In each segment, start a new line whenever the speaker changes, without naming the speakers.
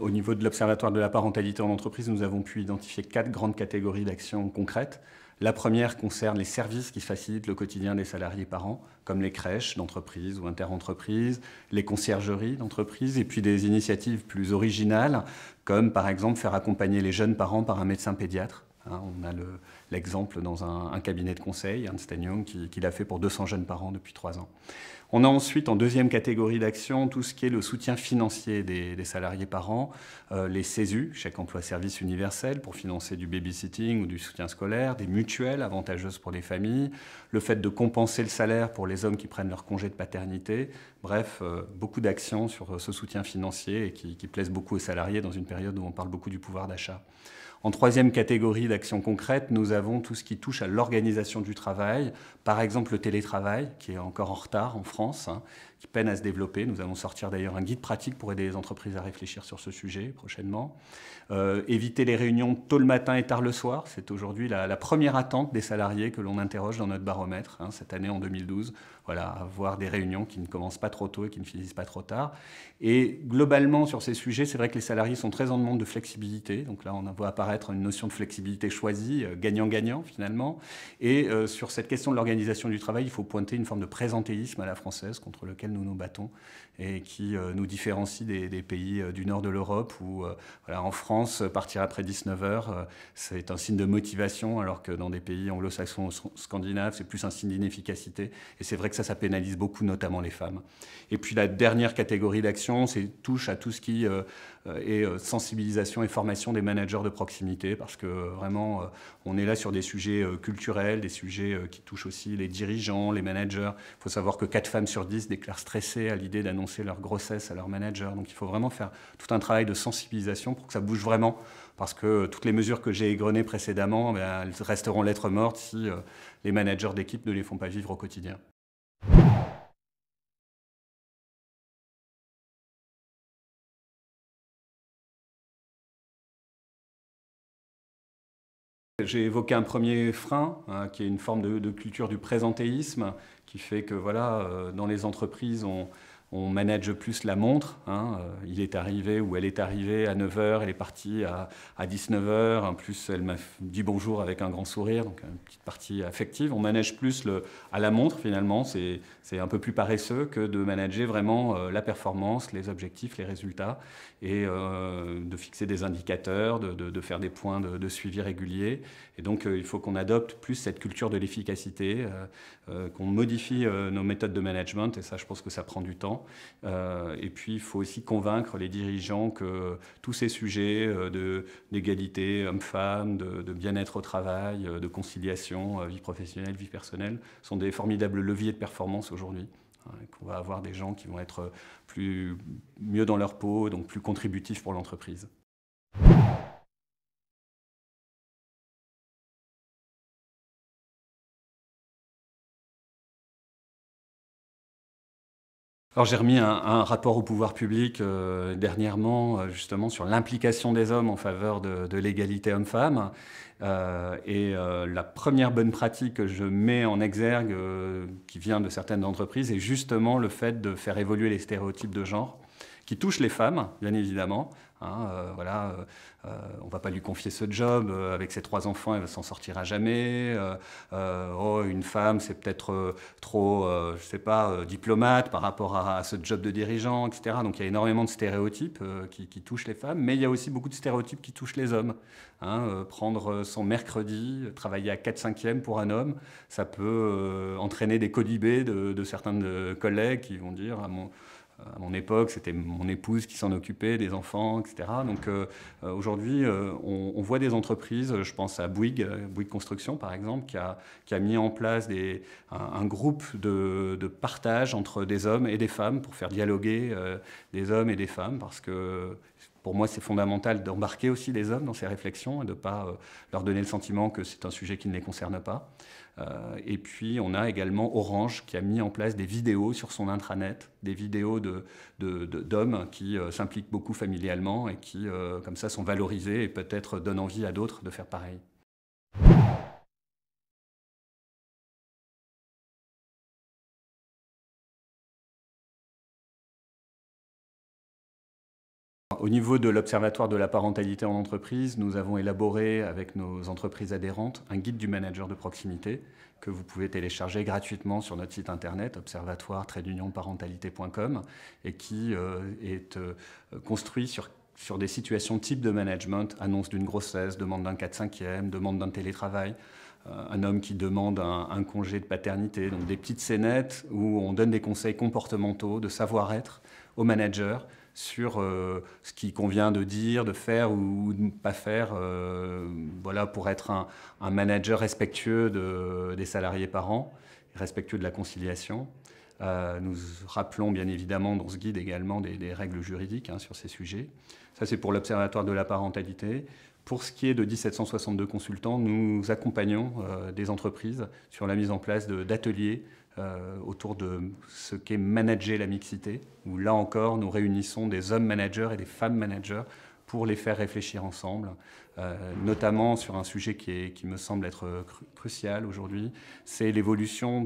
Au niveau de l'Observatoire de la parentalité en entreprise, nous avons pu identifier quatre
grandes catégories d'actions concrètes. La première concerne les services qui facilitent le quotidien des salariés parents, comme les crèches d'entreprise ou interentreprises, les conciergeries d'entreprise, et puis des initiatives plus originales, comme par exemple faire accompagner les jeunes parents par un médecin pédiatre Hein, on a l'exemple dans un, cabinet de conseil, Ernst Young, qui, l'a fait pour 200 jeunes parents depuis 3 ans. On a ensuite en deuxième catégorie d'action tout ce qui est le soutien financier des, salariés parents, euh, les CESU, chèque emploi service universel, pour financer du babysitting ou du soutien scolaire, des mutuelles avantageuses pour les familles, le fait de compenser le salaire pour les hommes qui prennent leur congé de paternité. Bref, euh, beaucoup d'actions sur euh, ce soutien financier qui plaisent beaucoup aux salariés dans une période où on parle beaucoup du pouvoir d'achat. En troisième catégorie d'actions concrètes, nous avons tout ce qui touche à l'organisation du travail, par exemple le télétravail, qui est encore en retard en France, hein, qui peinent à se développer. Nous allons sortir d'ailleurs un guide pratique pour aider les entreprises à réfléchir sur ce sujet prochainement. Euh, éviter les réunions tôt le matin et tard le soir, c'est aujourd'hui la, première attente des salariés que l'on interroge dans notre baromètre, hein, cette année en 2012. Voilà, avoir des réunions qui ne commencent pas trop tôt et qui ne finissent pas trop tard. Et globalement, sur ces sujets, c'est vrai que les salariés sont très en demande de flexibilité. Donc là, on voit apparaître une notion de flexibilité choisie, euh, gagnant-gagnant finalement. Et euh, sur cette question de l'organisation du travail, il faut pointer une forme de présentéisme à la française contre lequel nous nous battons et qui euh, nous différencie des, pays euh, du nord de l'Europe où, euh, voilà, en France, partir après 19h, c'est un signe de motivation, alors que dans des pays anglo-saxons scandinaves, c'est plus un signe d'inefficacité. Et c'est vrai que ça, ça pénalise beaucoup, notamment les femmes. Et puis la dernière catégorie d'action, c'est touche à tout ce qui est sensibilisation et formation des managers de proximité, parce que vraiment, on est là sur des sujets culturels, des sujets qui touchent aussi les dirigeants, les managers. Il faut savoir que 4 femmes sur 10 déclarent stressés à l'idée d'annoncer leur grossesse à leur manager. Donc il faut vraiment faire tout un travail de sensibilisation pour que ça bouge vraiment, parce que euh, toutes les mesures que j'ai égrenées précédemment, eh ben, elles resteront lettres mortes si euh, les managers d'équipe ne les font pas vivre au quotidien.
j'ai évoqué un premier frein, hein, qui est une forme de, culture du présentéisme,
qui fait que voilà, euh, dans les entreprises, on, on manage plus la montre. Hein, euh, il est arrivé ou elle est arrivée à 9h, elle est partie à, 19h. En plus, elle m'a dit bonjour avec un grand sourire, donc une petite partie affective. On manage plus à la montre finalement. C'est un peu plus paresseux que de manager vraiment euh, la performance, les objectifs, les résultats et euh, de fixer des indicateurs, de, faire des points de, suivi réguliers. Et donc, il faut qu'on adopte plus cette culture de l'efficacité, qu'on modifie nos méthodes de management. Et ça, je pense que ça prend du temps. Euh, et puis, il faut aussi convaincre les dirigeants que tous ces sujets euh, d'égalité homme-femme, de, de bien-être au travail, euh, de conciliation, vie professionnelle, vie personnelle, sont des formidables leviers de performance aujourd'hui hein, qu'on va avoir des gens qui vont être plus, mieux dans leur
peau, donc plus contributifs pour l'entreprise. Alors j'ai remis un, rapport au pouvoir public
euh, dernièrement, euh, justement sur l'implication des hommes en faveur de, l'égalité hommes femme euh, et la première bonne pratique que je mets en exergue, qui vient de certaines entreprises, est justement le fait de faire évoluer les stéréotypes de genre qui touchent les femmes, bien évidemment, on hein, euh, voilà, euh, euh, on va pas lui confier ce job. avec ses trois enfants, elle s'en sortira jamais. oh, une femme, c'est peut-être trop, je sais pas, diplomate par rapport à, ce job de dirigeant, etc. Donc il y a énormément de stéréotypes qui, touchent les femmes, mais il y a aussi beaucoup de stéréotypes qui touchent les hommes. Hein, prendre son mercredi, travailler à 4-5e pour un homme, ça peut entraîner des colibés de, certains de collègues qui vont dire ah, mon, euh, à mon époque, c'était mon épouse qui s'en occupait, des enfants, etc. Donc euh, euh, aujourd'hui, on, voit des entreprises, je pense à Bouygues, Bouygues Construction par exemple, qui a, mis en place des, un, groupe de, partage entre des hommes et des femmes pour faire dialoguer des hommes et des femmes, parce que pour moi, c'est fondamental d'embarquer aussi les hommes dans ces réflexions et de ne pas euh, leur donner le sentiment que c'est un sujet qui ne les concerne pas. Euh, et puis, on a également Orange qui a mis en place des vidéos sur son intranet, des vidéos d'hommes de, qui euh, s'impliquent beaucoup familialement et qui, comme ça, sont valorisés et peut-être donnent envie à d'autres de faire pareil.
Au niveau de l'Observatoire de la parentalité en entreprise, nous avons élaboré avec
nos entreprises adhérentes un guide du manager de proximité que vous pouvez télécharger gratuitement sur notre site internet observatoire-parentalité.com et qui euh, est euh, construit sur des situations type de management, annonce d'une grossesse, demande d'un 4-5e, demande d'un télétravail, euh, un homme qui demande un, congé de paternité, donc des petites scénettes où on donne des conseils comportementaux, de savoir-être au manager sur euh, ce qui convient de dire, de faire ou de ne pas faire, euh, voilà, pour être un, manager respectueux des salariés parents, respectueux de la conciliation. Euh, nous rappelons bien évidemment dans ce guide également des, règles juridiques hein, sur ces sujets. Ça, c'est pour l'Observatoire de la parentalité. Pour ce qui est de 1762 consultants, nous accompagnons des entreprises sur la mise en place d'ateliers euh, autour de ce qu'est manager la mixité, où là encore, nous réunissons des hommes managers et des femmes managers pour les faire réfléchir ensemble, euh, notamment sur un sujet qui, me semble être crucial aujourd'hui, c'est l'évolution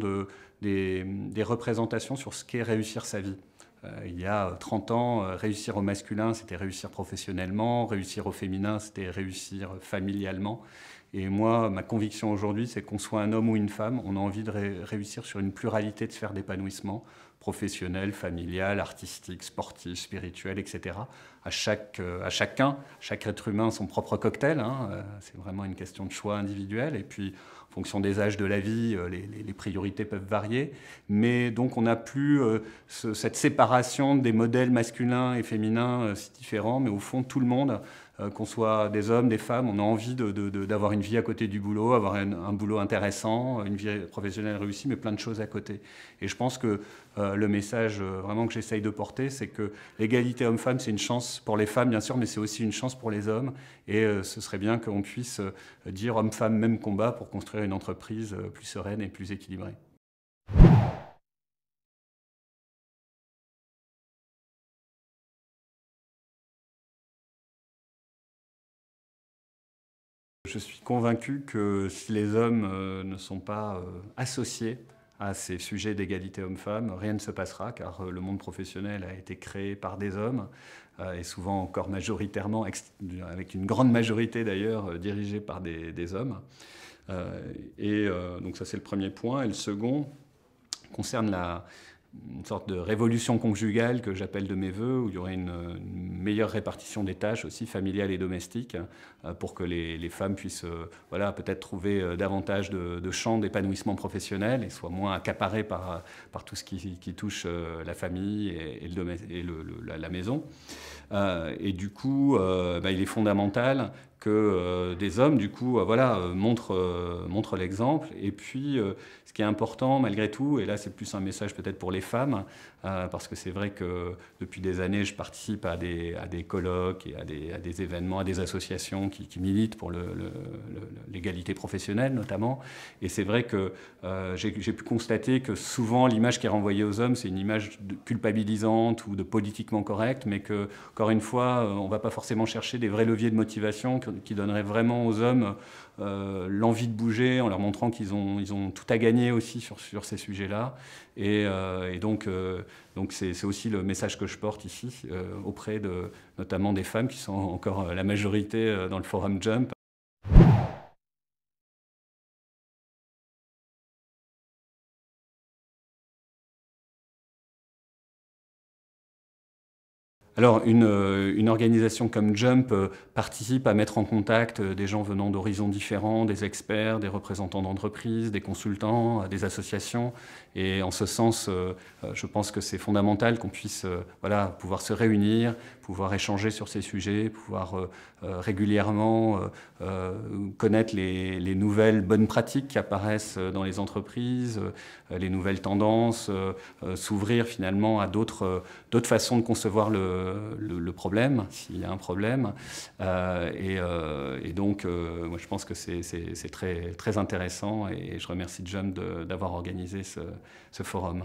des, représentations sur ce qu'est réussir sa vie. Euh, il y a 30 ans, réussir au masculin, c'était réussir professionnellement, réussir au féminin, c'était réussir familialement. Et moi, ma conviction aujourd'hui, c'est qu'on soit un homme ou une femme, on a envie de réussir sur une pluralité de sphères d'épanouissement, professionnel, familial, artistique, sportive, spirituel, etc. À, chaque, euh, à chacun, chaque être humain, son propre cocktail. Hein, euh, c'est vraiment une question de choix individuel. Et puis, en fonction des âges de la vie, euh, les, priorités peuvent varier. Mais donc, on n'a plus cette séparation des modèles masculins et féminins si différents. Mais au fond, tout le monde euh, qu'on soit des hommes, des femmes, on a envie d'avoir une vie à côté du boulot, avoir un, boulot intéressant, une vie professionnelle réussie, mais plein de choses à côté. Et je pense que euh, le message euh, vraiment que j'essaye de porter, c'est que l'égalité homme-femme, c'est une chance pour les femmes, bien sûr, mais c'est aussi une chance pour les hommes. Et ce serait bien qu'on puisse
dire homme-femme, même combat pour construire une entreprise plus sereine et plus équilibrée. Je suis convaincu que si les hommes euh, ne sont pas euh, associés à ces sujets
d'égalité homme-femme, rien ne se passera car euh, le monde professionnel a été créé par des hommes et souvent encore majoritairement, avec une grande majorité d'ailleurs, dirigé par des, hommes. Et donc ça c'est le premier point. Et le second concerne la, une sorte de révolution conjugale que j'appelle de mes voeux, où il y aurait une, meilleure répartition des tâches aussi familiales et domestiques, euh, pour que les, femmes puissent euh, voilà, peut-être trouver euh, davantage de, de champs d'épanouissement professionnel et soient moins accaparées par, par tout ce qui, touche la famille et, le, et la, maison. et du coup, bah, il est fondamental que euh, des hommes, du coup, euh, voilà, euh, montrent, l'exemple. Et puis, ce qui est important malgré tout, et là c'est plus un message peut-être pour les femmes, parce que c'est vrai que depuis des années, je participe à des, à des colloques et à des, à des événements, à des associations qui, qui militent pour l'égalité professionnelle notamment. Et c'est vrai que j'ai pu constater que souvent l'image qui est renvoyée aux hommes, c'est une image culpabilisante ou de politiquement correcte, mais que, encore une fois, on ne va pas forcément chercher des vrais leviers de motivation qui donnerait vraiment aux hommes euh, l'envie de bouger, en leur montrant qu'ils ont, ils ont tout à gagner aussi sur, sur ces sujets-là. Et, euh, donc, euh, donc c'est, aussi le message que je porte ici auprès
de notamment des femmes qui sont encore la majorité dans le forum Jump. Alors, euh, une, organisation comme Jump euh, participe à mettre en contact euh, des gens venant d'horizons
différents, des experts, des représentants d'entreprises, des consultants, des associations. Et en ce sens, je pense que c'est fondamental qu'on puisse voilà, pouvoir se réunir, pouvoir échanger sur ces sujets, pouvoir régulièrement connaître les, les nouvelles bonnes pratiques qui apparaissent dans les entreprises, les nouvelles tendances, s'ouvrir finalement à d'autres façons de concevoir le euh, le, problème, s'il y a un problème. Euh, euh, et, donc, moi, je pense que c'est très, intéressant et je remercie John d'avoir organisé ce
forum.